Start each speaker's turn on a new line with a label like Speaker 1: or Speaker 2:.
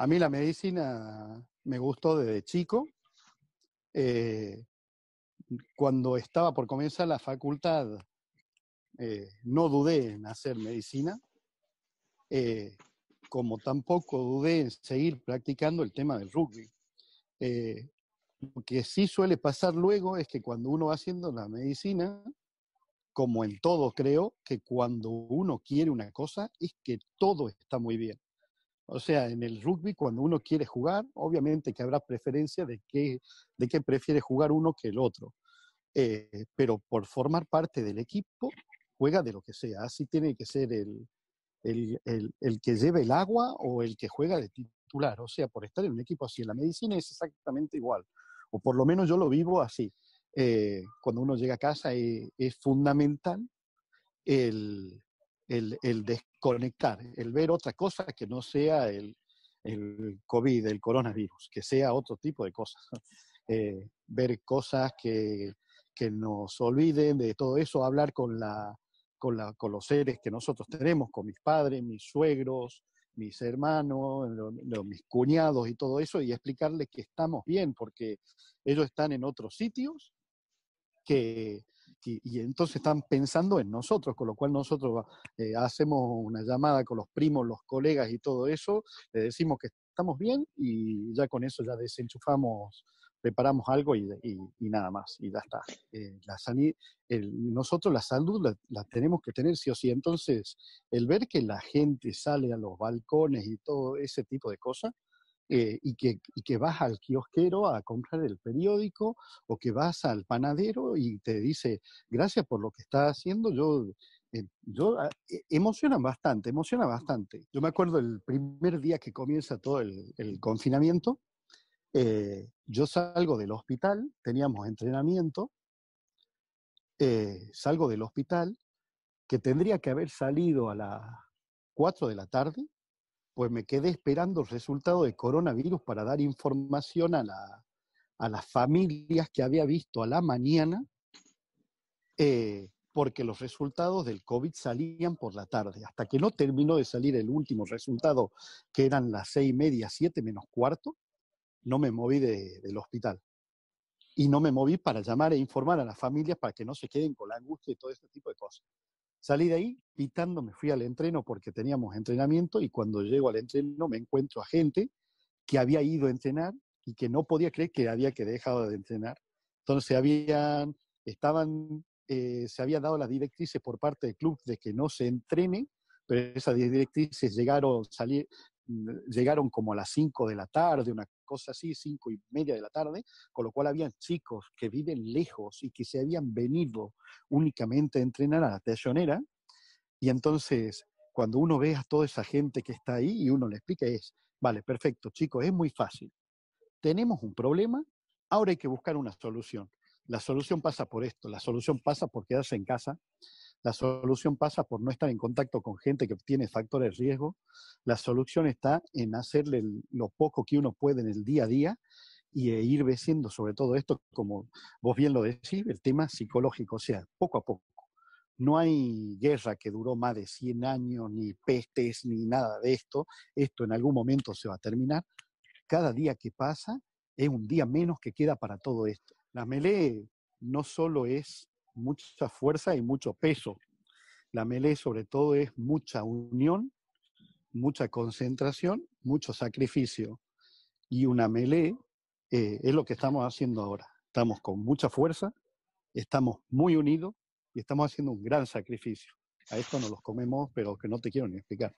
Speaker 1: A mí la medicina me gustó desde chico. Eh, cuando estaba por comenzar la facultad, eh, no dudé en hacer medicina, eh, como tampoco dudé en seguir practicando el tema del rugby. lo que sí suele pasar luego es que cuando uno va haciendo la medicina, como en todo creo, que cuando uno quiere una cosa es que todo está muy bien. O sea, en el rugby, cuando uno quiere jugar, obviamente que habrá preferencia de qué, de qué prefiere jugar uno que el otro. Eh, pero por formar parte del equipo, juega de lo que sea. Así tiene que ser el, el, el, el, que lleve el agua o el que juega de titular. O sea, por estar en un equipo así. En la medicina es exactamente igual. O por lo menos yo lo vivo así. Eh, cuando uno llega a casa eh, es, fundamental el, el, el, conectar, el ver otra cosa que no sea el, el COVID, el coronavirus, que sea otro tipo de cosas. Eh, ver cosas que, nos olviden de todo eso, hablar con, la, con, la, con los seres que nosotros tenemos, con mis padres, mis suegros, mis hermanos, mis cuñados y todo eso, y explicarles que estamos bien, porque ellos están en otros sitios que y, entonces están pensando en nosotros, con lo cual nosotros eh, hacemos una llamada con los primos, los colegas y todo eso, le decimos que estamos bien y ya con eso ya desenchufamos, preparamos algo y, nada más, y ya está. Eh, la el, nosotros la salud la, tenemos que tener sí o sí, entonces el ver que la gente sale a los balcones y todo ese tipo de cosas, eh, y, que, que vas al kiosquero a comprar el periódico o que vas al panadero y te dice, gracias por lo que estás haciendo, yo eh, yo, ah, e, emocionan bastante, emociona bastante. Yo me acuerdo el primer día que comienza todo el, confinamiento, eh, yo salgo del hospital, teníamos entrenamiento, salgo del hospital, que tendría que haber salido a las 4 de la tarde, pues me quedé esperando el resultado de coronavirus para dar información a, las familias que había visto a la mañana, eh, porque los resultados del COVID salían por la tarde. Hasta que no terminó de salir el último resultado, que eran las seis y media, siete menos cuarto, no me moví del hospital. Y no me moví para llamar e informar a las familias para que no se queden con la angustia y todo este tipo de cosas. Salí de ahí pitando, me fui al entreno porque teníamos entrenamiento y cuando llego al entreno me encuentro a gente que había ido a entrenar y que no podía creer que había que dejado de entrenar. Entonces habían, estaban, eh, se habían dado las directrices por parte del club de que no se entrene, pero esas directrices llegaron, salir, llegaron como a las 5 de la tarde, una cosa así, cinco y media de la tarde, con lo cual habían chicos que viven lejos y que se habían venido únicamente a entrenar a la tallonera, y entonces cuando uno ve a toda esa gente que está ahí y uno le explica es, vale, perfecto, chicos, es muy fácil. Tenemos un problema, ahora hay que buscar una solución. La solución pasa por esto, la solución pasa por quedarse en casa, la solución pasa por no estar en contacto con gente que tiene factores de riesgo. La solución está en hacerle lo poco que uno puede en el día a día y eh, ir venciendo sobre todo esto, como vos bien lo decís, el tema psicológico, o sea, poco a poco. No hay guerra que duró más de 100 años, ni pestes, ni nada de esto. Esto en algún momento se va a terminar. Cada día que pasa es un día menos que queda para todo esto. La melee no solo es mucha fuerza y mucho peso. La melee sobre todo es mucha unión, mucha concentración, mucho sacrificio. Y una melee eh, es lo que estamos haciendo ahora. Estamos con mucha fuerza, estamos muy unidos y estamos haciendo un gran sacrificio. A esto nos los comemos, pero que no te quiero ni explicar.